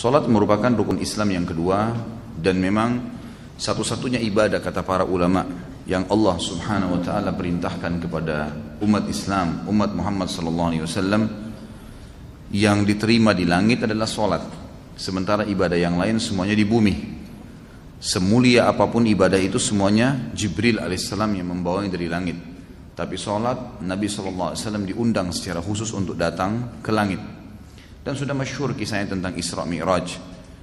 Salat merupakan rukun Islam yang kedua dan memang satu-satunya ibadah kata para ulama yang Allah Subhanahu wa taala perintahkan kepada umat Islam, umat Muhammad sallallahu alaihi wasallam yang diterima di langit adalah salat. Sementara ibadah yang lain semuanya di bumi. Semulia apapun ibadah itu semuanya Jibril alaihissalam yang membawanya dari langit. Tapi sholat Nabi Sallallahu Alaihi Wasallam diundang secara khusus untuk datang ke langit dan sudah masyhur kisahnya tentang Isra Mi'raj.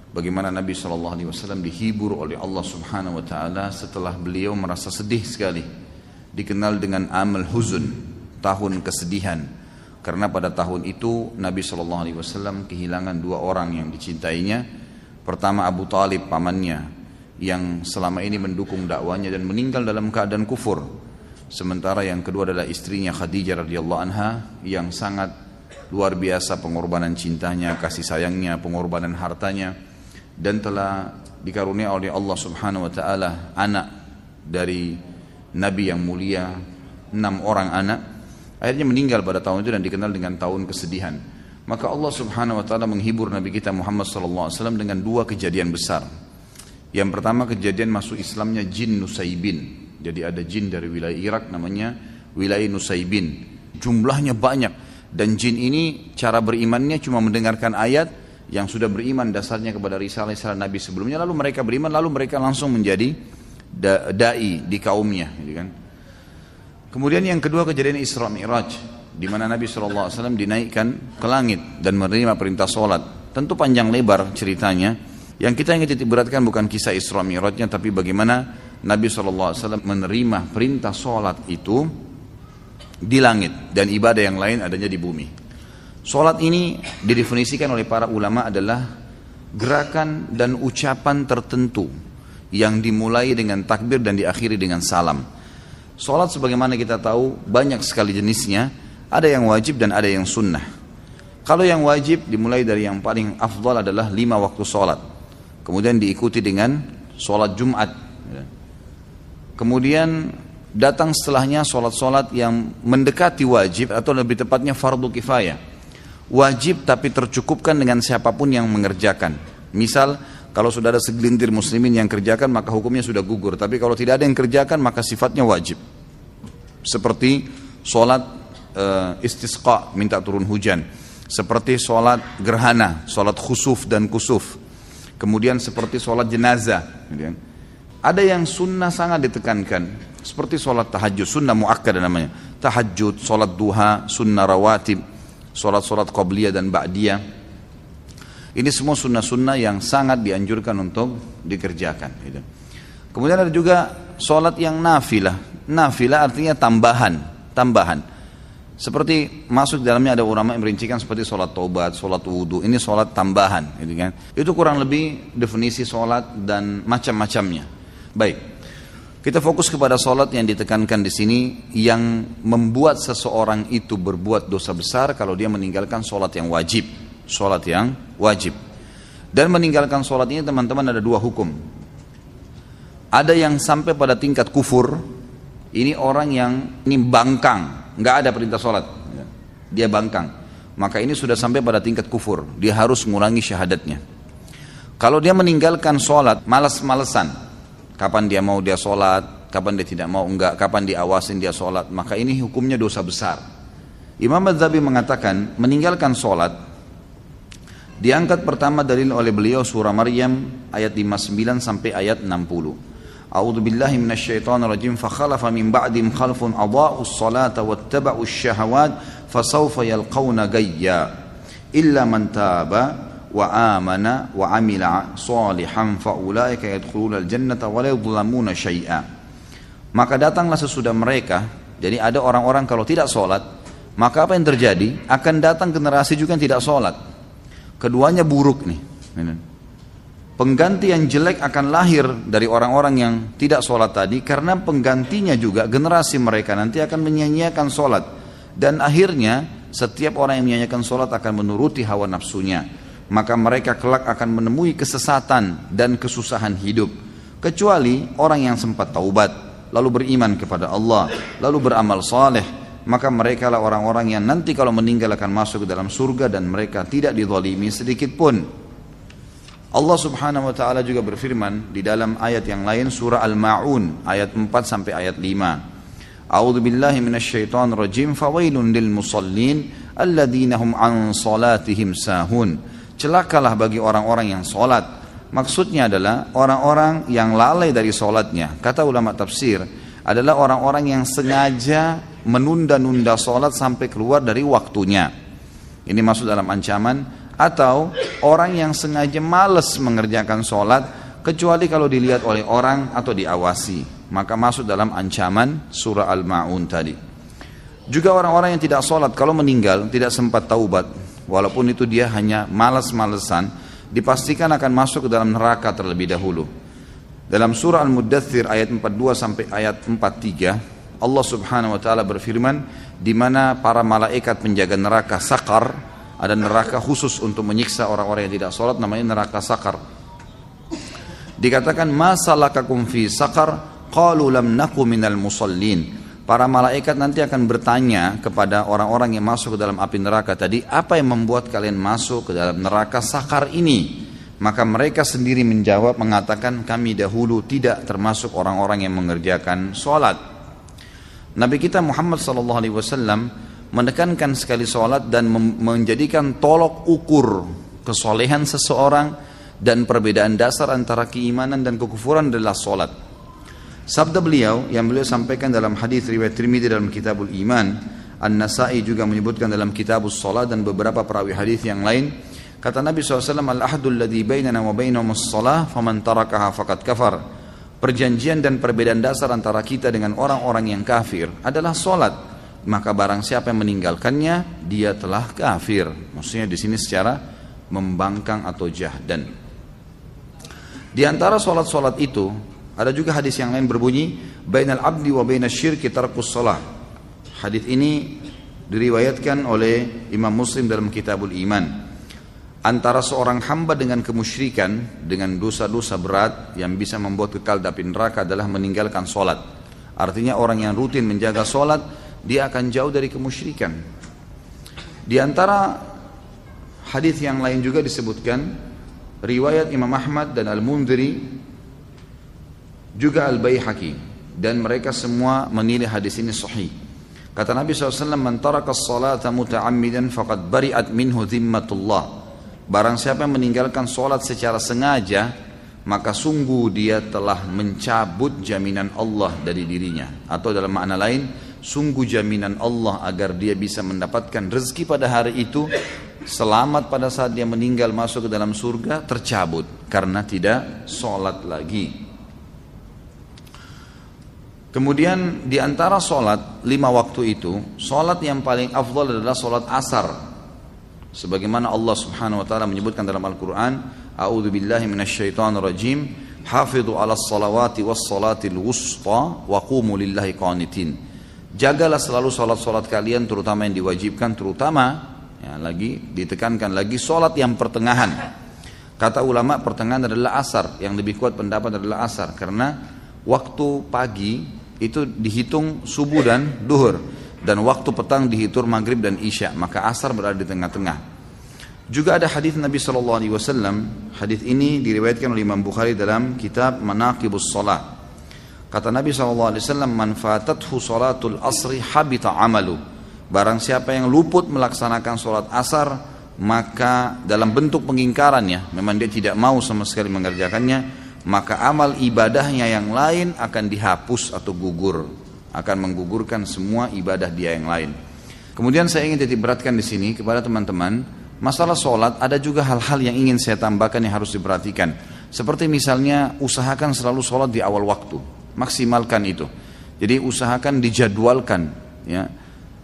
Bagaimana Nabi Shallallahu Alaihi Wasallam dihibur oleh Allah Subhanahu Wa Taala setelah beliau merasa sedih sekali, dikenal dengan amal huzun, tahun kesedihan. Karena pada tahun itu Nabi Shallallahu Alaihi Wasallam kehilangan dua orang yang dicintainya. Pertama Abu Talib pamannya yang selama ini mendukung dakwanya dan meninggal dalam keadaan kufur. Sementara yang kedua adalah istrinya Khadijah radhiyallahu anha yang sangat luar biasa pengorbanan cintanya, kasih sayangnya, pengorbanan hartanya dan telah dikarunia oleh Allah Subhanahu wa taala anak dari nabi yang mulia, enam orang anak akhirnya meninggal pada tahun itu dan dikenal dengan tahun kesedihan. Maka Allah Subhanahu wa taala menghibur nabi kita Muhammad sallallahu alaihi wasallam dengan dua kejadian besar. Yang pertama kejadian masuk Islamnya jin Nusaibin. Jadi ada jin dari wilayah Irak namanya wilayah Nusaibin. Jumlahnya banyak dan jin ini cara berimannya cuma mendengarkan ayat yang sudah beriman dasarnya kepada risalah-risalah Nabi sebelumnya. Lalu mereka beriman, lalu mereka langsung menjadi da dai di kaumnya. Gitu kan. Kemudian yang kedua kejadian Isra Mi'raj di mana Nabi SAW dinaikkan ke langit dan menerima perintah sholat. Tentu panjang lebar ceritanya. Yang kita ingin titik beratkan bukan kisah Isra Mi'rajnya tapi bagaimana Nabi SAW menerima perintah sholat itu di langit dan ibadah yang lain adanya di bumi. Salat ini didefinisikan oleh para ulama adalah gerakan dan ucapan tertentu yang dimulai dengan takbir dan diakhiri dengan salam. Salat sebagaimana kita tahu banyak sekali jenisnya, ada yang wajib dan ada yang sunnah. Kalau yang wajib dimulai dari yang paling afdal adalah lima waktu salat, Kemudian diikuti dengan sholat Jumat. Ya. Kemudian datang setelahnya sholat-sholat yang mendekati wajib atau lebih tepatnya fardu kifayah. Wajib tapi tercukupkan dengan siapapun yang mengerjakan. Misal kalau sudah ada segelintir muslimin yang kerjakan maka hukumnya sudah gugur. Tapi kalau tidak ada yang kerjakan maka sifatnya wajib. Seperti sholat e, istisqa minta turun hujan. Seperti sholat gerhana, sholat khusuf dan kusuf. Kemudian seperti sholat jenazah. Gitu ya. Ada yang sunnah sangat ditekankan seperti sholat tahajud, sunnah muakkad namanya. Tahajud, sholat duha, sunnah rawatib, sholat-sholat qabliyah dan ba'diyah. Ini semua sunnah-sunnah yang sangat dianjurkan untuk dikerjakan. Gitu. Kemudian ada juga sholat yang nafilah. Nafilah artinya tambahan, tambahan. Seperti masuk dalamnya ada ulama yang merincikan seperti sholat taubat, sholat wudhu. Ini sholat tambahan, gitu kan. Itu kurang lebih definisi sholat dan macam-macamnya. Baik. Kita fokus kepada sholat yang ditekankan di sini yang membuat seseorang itu berbuat dosa besar kalau dia meninggalkan sholat yang wajib, sholat yang wajib. Dan meninggalkan sholat ini teman-teman ada dua hukum. Ada yang sampai pada tingkat kufur, ini orang yang ini bangkang, nggak ada perintah sholat, ya. dia bangkang. Maka ini sudah sampai pada tingkat kufur, dia harus mengurangi syahadatnya. Kalau dia meninggalkan sholat, malas-malesan, kapan dia mau dia sholat, kapan dia tidak mau enggak, kapan diawasin dia sholat, maka ini hukumnya dosa besar. Imam Madzhabi mengatakan meninggalkan sholat diangkat pertama dalil oleh beliau surah Maryam ayat 59 sampai ayat 60. A'udzu billahi minasyaitonir rajim fakhalafa min ba'dim khalfun adha'u as-salata wattaba'u asy-syahawat fasawfa yalqauna gayya illa man taba salihan وعمل ulaika فأولئك يدخلون الجنة ولا يظلمون شيئا maka datanglah sesudah mereka jadi ada orang-orang kalau tidak sholat maka apa yang terjadi akan datang generasi juga yang tidak sholat keduanya buruk nih pengganti yang jelek akan lahir dari orang-orang yang tidak sholat tadi karena penggantinya juga generasi mereka nanti akan menyanyiakan sholat dan akhirnya setiap orang yang menyanyiakan sholat akan menuruti hawa nafsunya maka mereka kelak akan menemui kesesatan dan kesusahan hidup kecuali orang yang sempat taubat lalu beriman kepada Allah lalu beramal saleh maka mereka lah orang-orang yang nanti kalau meninggal akan masuk ke dalam surga dan mereka tidak didolimi sedikit pun Allah Subhanahu wa taala juga berfirman di dalam ayat yang lain surah Al-Maun ayat 4 sampai ayat 5 أعوذ billahi rajim الشيطان الرجيم فويل للمصلين الذين هم celakalah bagi orang-orang yang sholat. Maksudnya adalah orang-orang yang lalai dari sholatnya. Kata ulama tafsir adalah orang-orang yang sengaja menunda-nunda sholat sampai keluar dari waktunya. Ini masuk dalam ancaman. Atau orang yang sengaja males mengerjakan sholat kecuali kalau dilihat oleh orang atau diawasi. Maka masuk dalam ancaman surah Al-Ma'un tadi. Juga orang-orang yang tidak sholat kalau meninggal tidak sempat taubat walaupun itu dia hanya malas-malesan, dipastikan akan masuk ke dalam neraka terlebih dahulu. Dalam surah Al-Muddathir ayat 42 sampai ayat 43, Allah Subhanahu wa taala berfirman di mana para malaikat penjaga neraka sakar, ada neraka khusus untuk menyiksa orang-orang yang tidak sholat namanya neraka sakar. Dikatakan masalah fi sakar qalu lam naku minal musallin para malaikat nanti akan bertanya kepada orang-orang yang masuk ke dalam api neraka tadi, apa yang membuat kalian masuk ke dalam neraka sakar ini? Maka mereka sendiri menjawab mengatakan kami dahulu tidak termasuk orang-orang yang mengerjakan sholat. Nabi kita Muhammad Sallallahu Alaihi Wasallam menekankan sekali sholat dan menjadikan tolok ukur kesolehan seseorang dan perbedaan dasar antara keimanan dan kekufuran adalah sholat. Sabda beliau yang beliau sampaikan dalam hadis riwayat Tirmidzi dalam Kitabul Iman, An-Nasai juga menyebutkan dalam Kitabus Salat dan beberapa perawi hadis yang lain, kata Nabi SAW, "Al-ahdul ladzi bainana wa bainahumus shalah, faman tarakaha faqad kafar." Perjanjian dan perbedaan dasar antara kita dengan orang-orang yang kafir adalah salat. Maka barang siapa yang meninggalkannya, dia telah kafir. Maksudnya di sini secara membangkang atau jahdan. Di antara salat-salat itu, ada juga hadis yang lain berbunyi bainal abdi wa bainal syirki tarkus salah. Hadis ini diriwayatkan oleh Imam Muslim dalam Kitabul Iman. Antara seorang hamba dengan kemusyrikan dengan dosa-dosa berat yang bisa membuat kekal dapin neraka adalah meninggalkan solat. Artinya orang yang rutin menjaga solat dia akan jauh dari kemusyrikan. Di antara hadis yang lain juga disebutkan riwayat Imam Ahmad dan al mundri juga Al-Baihaqi dan mereka semua menilai hadis ini sahih. Kata Nabi SAW, Man salat salata muta'ammidan fakat bari'at minhu dhimmatullah. Barang siapa yang meninggalkan solat secara sengaja, maka sungguh dia telah mencabut jaminan Allah dari dirinya. Atau dalam makna lain, sungguh jaminan Allah agar dia bisa mendapatkan rezeki pada hari itu, selamat pada saat dia meninggal masuk ke dalam surga, tercabut karena tidak sholat lagi. Kemudian di antara sholat lima waktu itu, sholat yang paling afdol adalah sholat asar. Sebagaimana Allah Subhanahu wa taala menyebutkan dalam Al-Qur'an, "A'udhu billahi minasyaitan rajim, hafizu ala salawati was salatil wusta wa qumu lillahi qanitin." Jagalah selalu sholat-sholat kalian terutama yang diwajibkan terutama ya, lagi ditekankan lagi sholat yang pertengahan. Kata ulama pertengahan adalah asar, yang lebih kuat pendapat adalah asar karena waktu pagi itu dihitung subuh dan duhur dan waktu petang dihitung maghrib dan isya maka asar berada di tengah-tengah juga ada hadis Nabi Shallallahu Alaihi Wasallam hadis ini diriwayatkan oleh Imam Bukhari dalam kitab Manaqibus Salat kata Nabi Shallallahu Alaihi Wasallam manfaatat salatul asri habita amalu barang siapa yang luput melaksanakan sholat asar maka dalam bentuk pengingkarannya, memang dia tidak mau sama sekali mengerjakannya maka amal ibadahnya yang lain akan dihapus atau gugur, akan menggugurkan semua ibadah dia yang lain. Kemudian saya ingin titik beratkan di sini kepada teman-teman, masalah sholat ada juga hal-hal yang ingin saya tambahkan yang harus diperhatikan. Seperti misalnya usahakan selalu sholat di awal waktu, maksimalkan itu. Jadi usahakan dijadwalkan, ya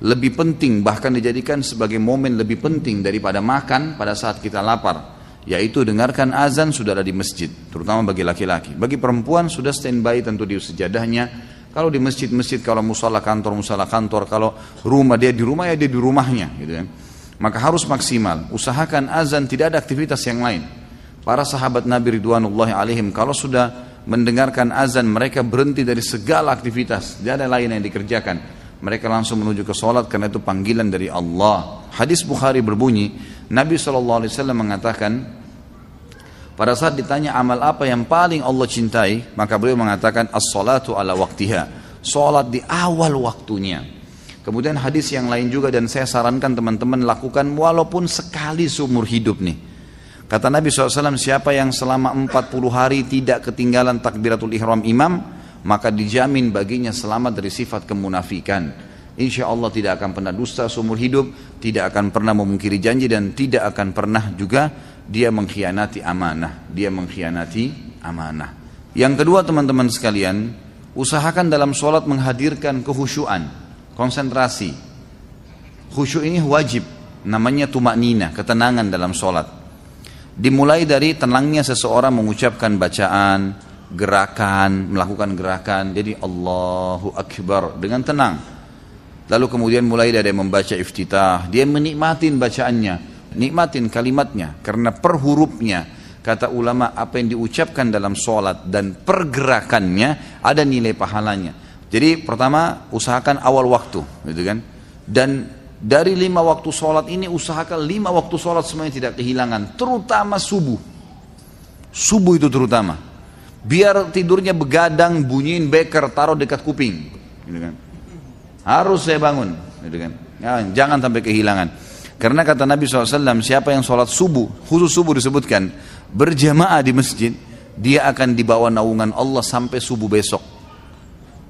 lebih penting bahkan dijadikan sebagai momen lebih penting daripada makan pada saat kita lapar yaitu dengarkan azan sudah ada di masjid, terutama bagi laki-laki. Bagi perempuan sudah standby tentu di sejadahnya. Kalau di masjid-masjid, kalau musola kantor, musola kantor, kalau rumah dia di rumah ya dia di rumahnya, gitu kan. Ya. Maka harus maksimal. Usahakan azan tidak ada aktivitas yang lain. Para sahabat Nabi Ridwanullah alaihim kalau sudah mendengarkan azan mereka berhenti dari segala aktivitas, tidak ada lain yang dikerjakan. Mereka langsung menuju ke sholat karena itu panggilan dari Allah. Hadis Bukhari berbunyi, Nabi SAW mengatakan pada saat ditanya amal apa yang paling Allah cintai maka beliau mengatakan as-salatu ala waktiha salat di awal waktunya kemudian hadis yang lain juga dan saya sarankan teman-teman lakukan walaupun sekali seumur hidup nih Kata Nabi SAW, siapa yang selama 40 hari tidak ketinggalan takbiratul ihram imam, maka dijamin baginya selamat dari sifat kemunafikan. Insya Allah tidak akan pernah dusta seumur hidup, tidak akan pernah memungkiri janji dan tidak akan pernah juga dia mengkhianati amanah. Dia mengkhianati amanah. Yang kedua teman-teman sekalian, usahakan dalam sholat menghadirkan kehusuan, konsentrasi. Khusyuk ini wajib, namanya tumak nina, ketenangan dalam sholat. Dimulai dari tenangnya seseorang mengucapkan bacaan, gerakan, melakukan gerakan. Jadi Allahu Akbar dengan tenang Lalu kemudian mulai dari membaca iftitah. Dia menikmatin bacaannya. Nikmatin kalimatnya. Karena per hurufnya, kata ulama, apa yang diucapkan dalam sholat dan pergerakannya ada nilai pahalanya. Jadi pertama usahakan awal waktu, gitu kan? Dan dari lima waktu sholat ini usahakan lima waktu sholat semuanya tidak kehilangan, terutama subuh. Subuh itu terutama. Biar tidurnya begadang, bunyiin beker, taruh dekat kuping, gitu kan? Harus saya bangun. Gitu kan. Ya, jangan sampai kehilangan. Karena kata Nabi SAW, siapa yang sholat subuh, khusus subuh disebutkan, berjamaah di masjid, dia akan dibawa naungan Allah sampai subuh besok.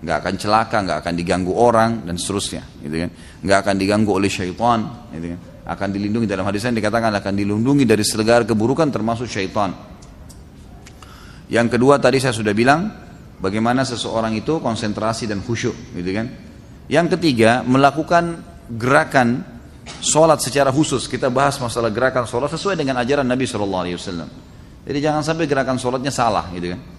Nggak akan celaka, nggak akan diganggu orang, dan seterusnya. Gitu kan. Nggak akan diganggu oleh syaitan. Gitu kan. Akan dilindungi, dalam hadis yang dikatakan akan dilindungi dari segala keburukan termasuk syaitan. Yang kedua tadi saya sudah bilang, bagaimana seseorang itu konsentrasi dan khusyuk. Gitu kan yang ketiga, melakukan gerakan sholat secara khusus. Kita bahas masalah gerakan sholat sesuai dengan ajaran Nabi Shallallahu Alaihi Wasallam. Jadi jangan sampai gerakan sholatnya salah gitu kan.